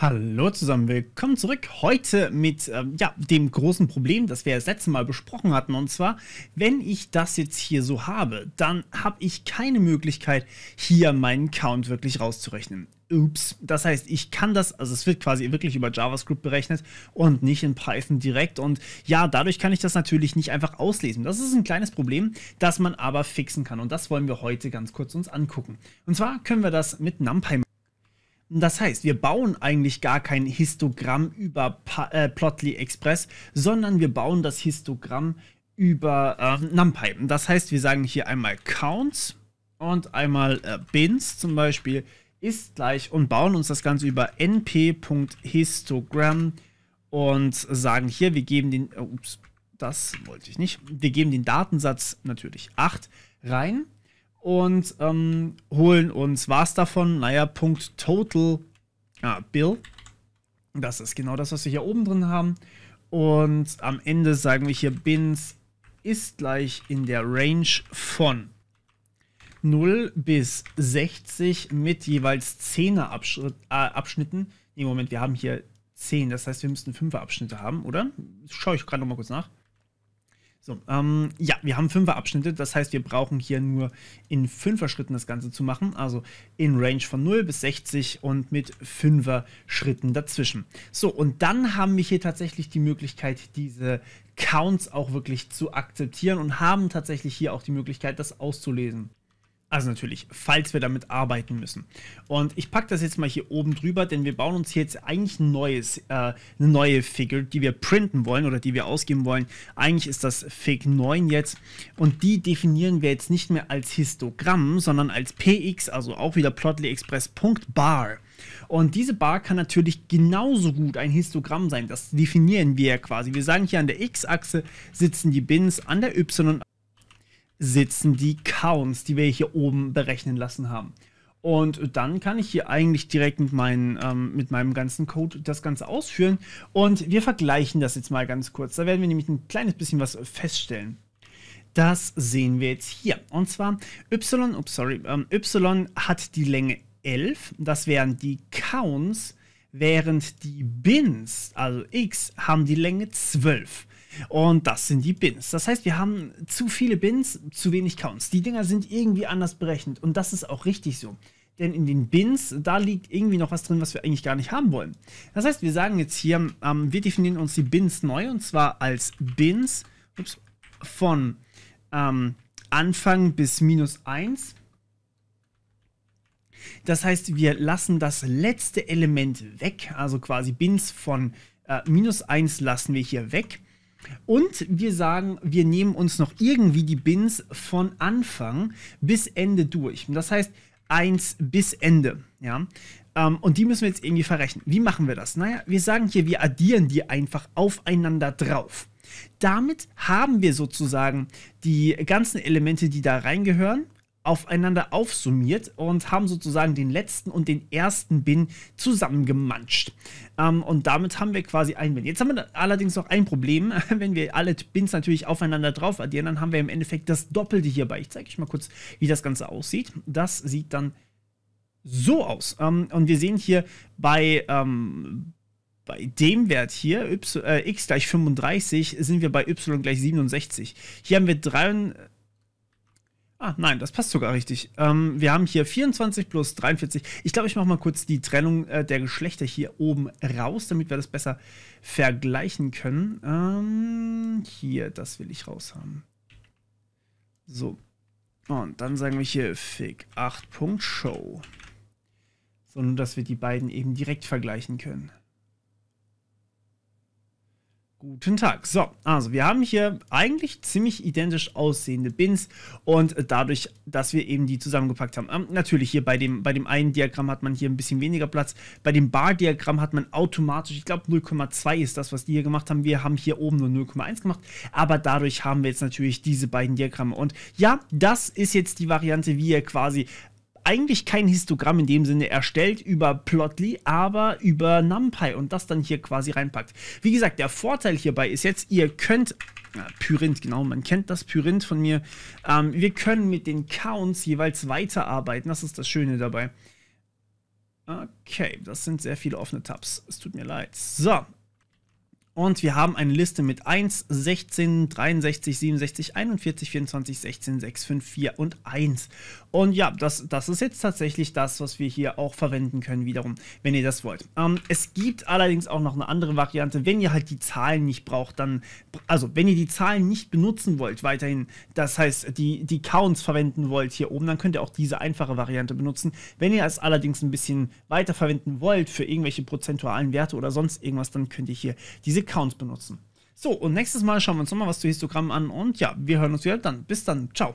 Hallo zusammen, willkommen zurück. Heute mit äh, ja, dem großen Problem, das wir das letzte Mal besprochen hatten. Und zwar, wenn ich das jetzt hier so habe, dann habe ich keine Möglichkeit, hier meinen Count wirklich rauszurechnen. Ups. Das heißt, ich kann das, also es wird quasi wirklich über JavaScript berechnet und nicht in Python direkt. Und ja, dadurch kann ich das natürlich nicht einfach auslesen. Das ist ein kleines Problem, das man aber fixen kann. Und das wollen wir heute ganz kurz uns angucken. Und zwar können wir das mit NumPy machen. Das heißt, wir bauen eigentlich gar kein Histogramm über pa äh, Plotly Express, sondern wir bauen das Histogramm über äh, NumPy. Das heißt, wir sagen hier einmal Counts und einmal äh, Bins zum Beispiel ist gleich und bauen uns das Ganze über np.histogramm und sagen hier, wir geben den, ups, das wollte ich nicht, wir geben den Datensatz natürlich 8 rein und ähm, holen uns was davon? Naja, Punkt Total ah, Bill. Das ist genau das, was wir hier oben drin haben. Und am Ende sagen wir hier Bins ist gleich in der Range von 0 bis 60 mit jeweils 10er Abschnitt, äh, Abschnitten. Nee, Moment, wir haben hier 10. Das heißt, wir müssten 5er Abschnitte haben, oder? Schaue ich gerade nochmal kurz nach. So, ähm, ja, wir haben fünfer Abschnitte, das heißt, wir brauchen hier nur in fünfer Schritten das Ganze zu machen, also in Range von 0 bis 60 und mit fünfer Schritten dazwischen. So, und dann haben wir hier tatsächlich die Möglichkeit, diese Counts auch wirklich zu akzeptieren und haben tatsächlich hier auch die Möglichkeit, das auszulesen. Also natürlich, falls wir damit arbeiten müssen. Und ich packe das jetzt mal hier oben drüber, denn wir bauen uns jetzt eigentlich ein neues, äh, eine neue Figure, die wir printen wollen oder die wir ausgeben wollen. Eigentlich ist das Fig 9 jetzt. Und die definieren wir jetzt nicht mehr als Histogramm, sondern als PX, also auch wieder Plotly Express.bar. Und diese Bar kann natürlich genauso gut ein Histogramm sein. Das definieren wir ja quasi. Wir sagen hier an der X-Achse sitzen die Bins, an der Y achse sitzen die Counts, die wir hier oben berechnen lassen haben. Und dann kann ich hier eigentlich direkt mit, meinen, ähm, mit meinem ganzen Code das Ganze ausführen. Und wir vergleichen das jetzt mal ganz kurz. Da werden wir nämlich ein kleines bisschen was feststellen. Das sehen wir jetzt hier. Und zwar y, ups, sorry, ähm, y hat die Länge 11. Das wären die Counts, während die Bins, also x, haben die Länge 12. Und das sind die Bins. Das heißt, wir haben zu viele Bins, zu wenig Counts. Die Dinger sind irgendwie anders berechnet und das ist auch richtig so. Denn in den Bins, da liegt irgendwie noch was drin, was wir eigentlich gar nicht haben wollen. Das heißt, wir sagen jetzt hier, ähm, wir definieren uns die Bins neu und zwar als Bins ups, von ähm, Anfang bis minus 1. Das heißt, wir lassen das letzte Element weg, also quasi Bins von äh, minus 1 lassen wir hier weg und wir sagen, wir nehmen uns noch irgendwie die Bins von Anfang bis Ende durch. Das heißt, 1 bis Ende. Ja? Ähm, und die müssen wir jetzt irgendwie verrechnen. Wie machen wir das? Naja, wir sagen hier, wir addieren die einfach aufeinander drauf. Damit haben wir sozusagen die ganzen Elemente, die da reingehören, aufeinander aufsummiert und haben sozusagen den letzten und den ersten Bin zusammengemanscht. Ähm, und damit haben wir quasi einen Bin. Jetzt haben wir allerdings noch ein Problem. Wenn wir alle Bins natürlich aufeinander drauf addieren, dann haben wir im Endeffekt das Doppelte hierbei. Ich zeige euch mal kurz, wie das Ganze aussieht. Das sieht dann so aus. Ähm, und wir sehen hier bei, ähm, bei dem Wert hier, y, äh, x gleich 35, sind wir bei y gleich 67. Hier haben wir 3 Ah, nein, das passt sogar richtig. Ähm, wir haben hier 24 plus 43. Ich glaube, ich mache mal kurz die Trennung äh, der Geschlechter hier oben raus, damit wir das besser vergleichen können. Ähm, hier, das will ich raushaben. So. Und dann sagen wir hier Fig 8.show. Sondern, dass wir die beiden eben direkt vergleichen können. Guten Tag. So, also wir haben hier eigentlich ziemlich identisch aussehende Bins und dadurch, dass wir eben die zusammengepackt haben. Ähm, natürlich hier bei dem, bei dem einen Diagramm hat man hier ein bisschen weniger Platz. Bei dem Bar-Diagramm hat man automatisch, ich glaube 0,2 ist das, was die hier gemacht haben. Wir haben hier oben nur 0,1 gemacht, aber dadurch haben wir jetzt natürlich diese beiden Diagramme. Und ja, das ist jetzt die Variante, wie ihr quasi eigentlich kein Histogramm in dem Sinne erstellt über Plotly, aber über NumPy und das dann hier quasi reinpackt. Wie gesagt, der Vorteil hierbei ist jetzt, ihr könnt Pyrint, genau, man kennt das Pyrint von mir. Ähm, wir können mit den Counts jeweils weiterarbeiten. Das ist das Schöne dabei. Okay, das sind sehr viele offene Tabs. Es tut mir leid. So, und wir haben eine Liste mit 1, 16, 63, 67, 41, 24, 16, 6, 5, 4 und 1. Und ja, das, das ist jetzt tatsächlich das, was wir hier auch verwenden können wiederum, wenn ihr das wollt. Ähm, es gibt allerdings auch noch eine andere Variante. Wenn ihr halt die Zahlen nicht braucht, dann, also wenn ihr die Zahlen nicht benutzen wollt weiterhin, das heißt die, die Counts verwenden wollt hier oben, dann könnt ihr auch diese einfache Variante benutzen. Wenn ihr es allerdings ein bisschen weiter verwenden wollt für irgendwelche prozentualen Werte oder sonst irgendwas, dann könnt ihr hier diese Account benutzen. So, und nächstes Mal schauen wir uns nochmal was zu Histogramm an und ja, wir hören uns wieder dann. Bis dann, ciao.